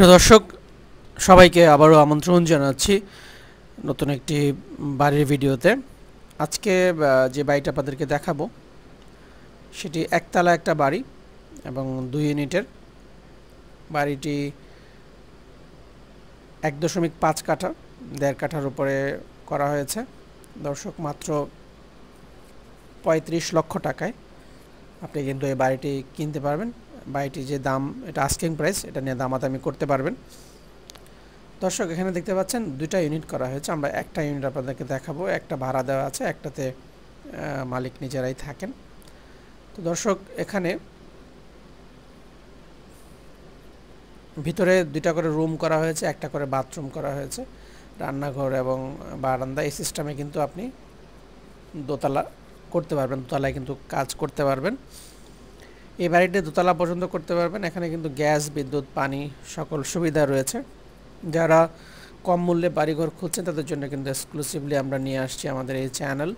প্রিয় দর্শক সবাইকে আবারও আমন্ত্রণ জানাচ্ছি নতুন একটি বাড়ির ভিডিওতে আজকে যে বাড়িটা আপনাদেরকে দেখাবো সেটি একতলা একটা বাড়ি এবং দুই ইউনিটের বাড়িটি এক দশমিক পাঁচ কাঠা দেড় কাঠার উপরে করা হয়েছে দর্শক মাত্র পঁয়ত্রিশ লক্ষ টাকায় আপনি কিন্তু এই বাড়িটি কিনতে পারবেন বা এটি যে দাম এটা আস্কিং প্রাইস এটা নিয়ে দামাদামি করতে পারবেন দর্শক এখানে দেখতে পাচ্ছেন দুইটা ইউনিট করা হয়েছে আমরা একটা ইউনিট আপনাদেরকে দেখাবো একটা ভাড়া দেওয়া আছে একটাতে মালিক নিজেরাই থাকেন তো দর্শক এখানে ভিতরে দুইটা করে রুম করা হয়েছে একটা করে বাথরুম করা হয়েছে রান্নাঘর এবং বারান্দা এই সিস্টেমে কিন্তু আপনি দোতলা করতে পারবেন দোতলায় কিন্তু কাজ করতে পারবেন এই বাড়িটি দোতলা পর্যন্ত করতে পারবেন এখানে কিন্তু গ্যাস বিদ্যুৎ পানি সকল সুবিধা রয়েছে যারা কম মূল্যে বাড়িঘর খুঁজছেন তাদের জন্য কিন্তু এক্সক্লুসিভলি আমরা নিয়ে আসছি আমাদের এই channel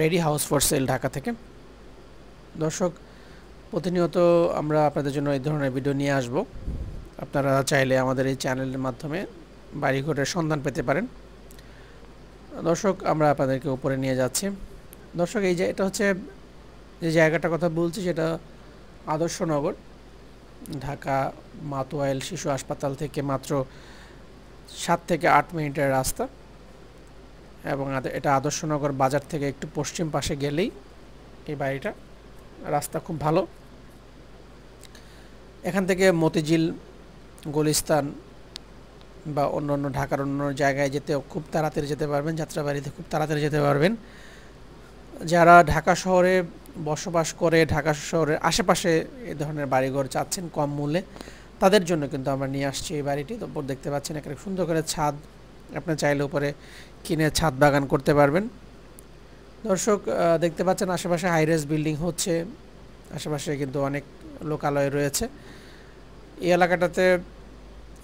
ready house for sale Dhaka থেকে দর্শক প্রতিনিয়ত আমরা আপনাদের জন্য এই ধরনের ভিডিও নিয়ে আসব আপনারা চাইলে আমাদের এই চ্যানেলের মাধ্যমে বাড়িঘরের সন্ধান পেতে পারেন দর্শক আমরা আপনাদেরকে উপরে নিয়ে যাচ্ছি দর্শক এই যে এটা হচ্ছে যে জায়গাটার কথা বলছি সেটা আদর্শনগর ঢাকা মাতোয়াইল শিশু হাসপাতাল থেকে মাত্র সাত থেকে আট মিনিটের রাস্তা এবং এটা আদর্শনগর বাজার থেকে একটু পশ্চিম পাশে গেলেই এই বাড়িটা রাস্তা খুব ভালো এখান থেকে মতিঝিল গুলিস্তান বা অন্য অন্য ঢাকার অন্য জায়গায় যেতে খুব তাড়াতাড়ি যেতে পারবেন যাত্রাবাড়িতে খুব তাড়াতাড়ি যেতে পারবেন যারা ঢাকা শহরে বসবাস করে ঢাকা শহরের আশেপাশে এ ধরনের বাড়িঘর চাচ্ছেন কম মূল্যে তাদের জন্য কিন্তু আমরা নিয়ে আসছি এই বাড়িটি তো দেখতে পাচ্ছেন একটা সুন্দর করে ছাদ আপনি চাইলে উপরে কিনে ছাদ বাগান করতে পারবেন দর্শক দেখতে পাচ্ছেন আশেপাশে হাইরেস বিল্ডিং হচ্ছে আশেপাশে কিন্তু অনেক লোকালয় রয়েছে এই এলাকাটাতে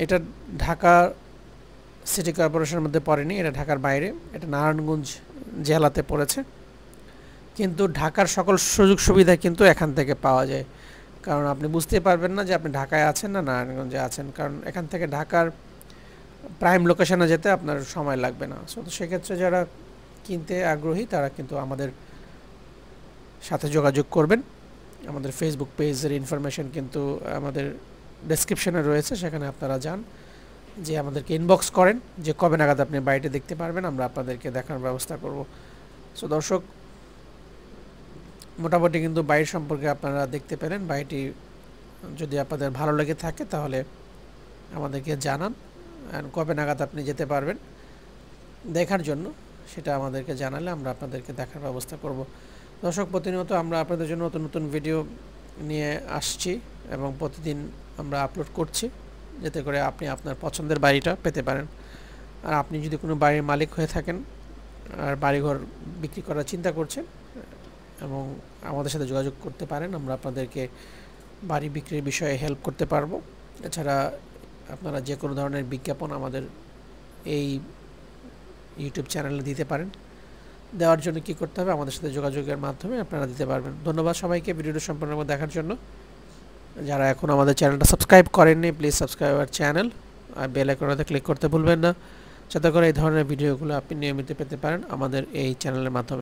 এটা ঢাকা সিটি কর্পোরেশনের মধ্যে পড়েনি এটা ঢাকার বাইরে এটা নারায়ণগঞ্জ জেলাতে পড়েছে কিন্তু ঢাকার সকল সুযোগ সুবিধা কিন্তু এখান থেকে পাওয়া যায় কারণ আপনি বুঝতে পারবেন না যে আপনি ঢাকায় আছেন না নারায়ণগঞ্জে আছেন কারণ এখান থেকে ঢাকার প্রাইম লোকেশনে যেতে আপনার সময় লাগবে না সো সেক্ষেত্রে যারা কিনতে আগ্রহী তারা কিন্তু আমাদের সাথে যোগাযোগ করবেন আমাদের ফেসবুক পেজের ইনফরমেশান কিন্তু আমাদের ডেসক্রিপশানে রয়েছে সেখানে আপনারা যান যে আমাদেরকে ইনবক্স করেন যে কবে নাগাদ আপনি বাড়িতে দেখতে পারবেন আমরা আপনাদেরকে দেখার ব্যবস্থা করব সো দর্শক মোটামুটি কিন্তু বাইর সম্পর্কে আপনারা দেখতে পেলেন বাইটি যদি আপনাদের ভালো লেগে থাকে তাহলে আমাদেরকে জানান অ্যান্ড কবে নাগাদ আপনি যেতে পারবেন দেখার জন্য সেটা আমাদেরকে জানালে আমরা আপনাদেরকে দেখার ব্যবস্থা করব দর্শক প্রতিনিয়ত আমরা আপনাদের জন্য নতুন নতুন ভিডিও নিয়ে আসছি এবং প্রতিদিন আমরা আপলোড করছি যাতে করে আপনি আপনার পছন্দের বাড়িটা পেতে পারেন আর আপনি যদি কোনো বাড়ির মালিক হয়ে থাকেন আর বাড়িঘর বিক্রি করার চিন্তা করছেন এবং আমাদের সাথে যোগাযোগ করতে পারেন আমরা আপনাদেরকে বাড়ি বিক্রির বিষয়ে হেল্প করতে পারবো এছাড়া আপনারা যে কোনো ধরনের বিজ্ঞাপন আমাদের এই ইউটিউব চ্যানেলে দিতে পারেন দেওয়ার জন্য কি করতে হবে আমাদের সাথে যোগাযোগের মাধ্যমে আপনারা দিতে পারবেন ধন্যবাদ সবাইকে ভিডিওটি সম্পূর্ণ দেখার জন্য যারা এখন আমাদের চ্যানেলটা সাবস্ক্রাইব করেননি প্লিজ সাবস্ক্রাইব আর চ্যানেল আর বেল আইকনটাতে ক্লিক করতে ভুলবেন না যাতে করে এই ধরনের ভিডিওগুলো আপনি নিয়মিত পেতে পারেন আমাদের এই চ্যানেলের মাধ্যমে